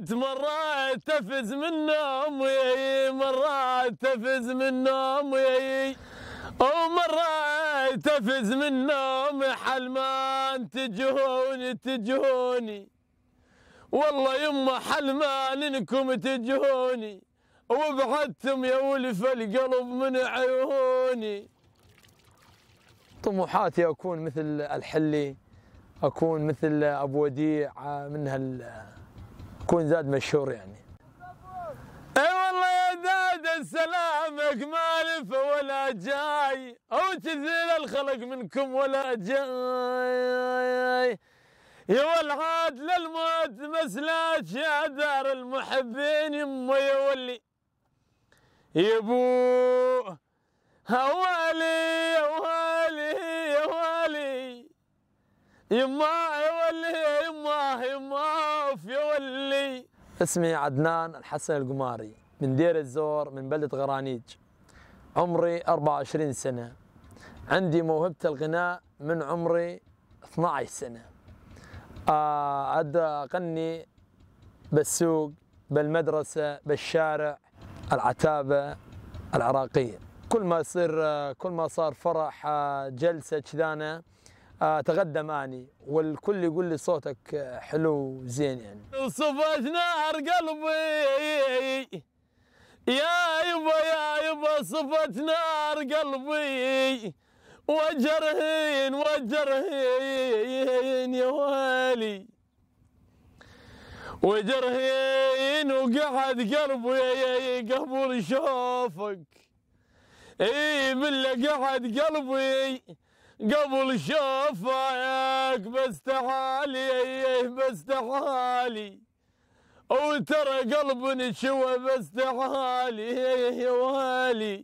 مرات مرات تفز من النوم وياي مرات تفز من النوم وياي ومرات تفز من النوم حلمان تجهوني تجهوني والله يما حلمان انكم تجهوني وبعدتم يا ولف القلب من عيوني طموحاتي اكون مثل الحلي اكون مثل ابو وديع من هال تكون زاد مشهور يعني اي والله يا زاد سلامك مالف ولا جاي او تذل الخلق منكم ولا جاي يا والعاد للموت مسلاك يا دار المحبين يما يا ولي يبو هوالي يا والي يا والي يما يا ولي يما يما في اسمي عدنان الحسن القماري من دير الزور من بلدة غرانيج عمري 24 سنة عندي موهبة الغناء من عمري 12 سنة أقدر آه، أغني بالسوق بالمدرسة بالشارع العتابة العراقية كل ما يصير آه، كل ما صار فرح آه، جلسة كذا اتغدى ماني والكل يقول لي صوتك حلو وزين يعني صفت نار قلبي يا يبا يا يبا صفت نار قلبي وجرهين وجرهين يا والي وجرهين وقعد قلبي قبل شوفك اي من قعد قلبي قبل شوفك بستحالي إيه، بستحالي وترى قلب نشوى بستحالي يا إيه، إيه، والي